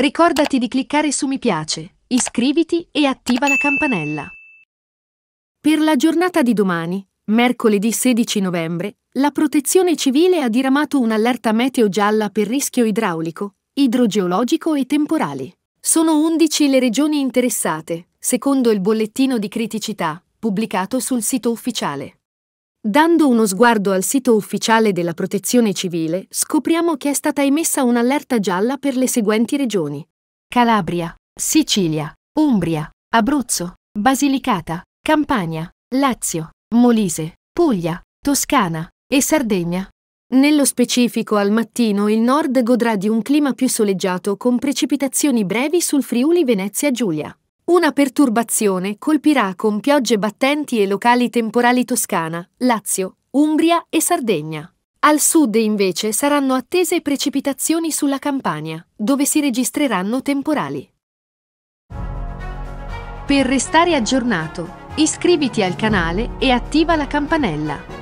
Ricordati di cliccare su mi piace, iscriviti e attiva la campanella. Per la giornata di domani, mercoledì 16 novembre, la Protezione Civile ha diramato un'allerta meteo gialla per rischio idraulico, idrogeologico e temporali. Sono 11 le regioni interessate, secondo il bollettino di criticità, pubblicato sul sito ufficiale. Dando uno sguardo al sito ufficiale della Protezione Civile, scopriamo che è stata emessa un'allerta gialla per le seguenti regioni. Calabria, Sicilia, Umbria, Abruzzo, Basilicata, Campania, Lazio, Molise, Puglia, Toscana e Sardegna. Nello specifico, al mattino il nord godrà di un clima più soleggiato con precipitazioni brevi sul Friuli Venezia Giulia. Una perturbazione colpirà con piogge battenti e locali temporali Toscana, Lazio, Umbria e Sardegna. Al sud invece saranno attese precipitazioni sulla Campania, dove si registreranno temporali. Per restare aggiornato, iscriviti al canale e attiva la campanella.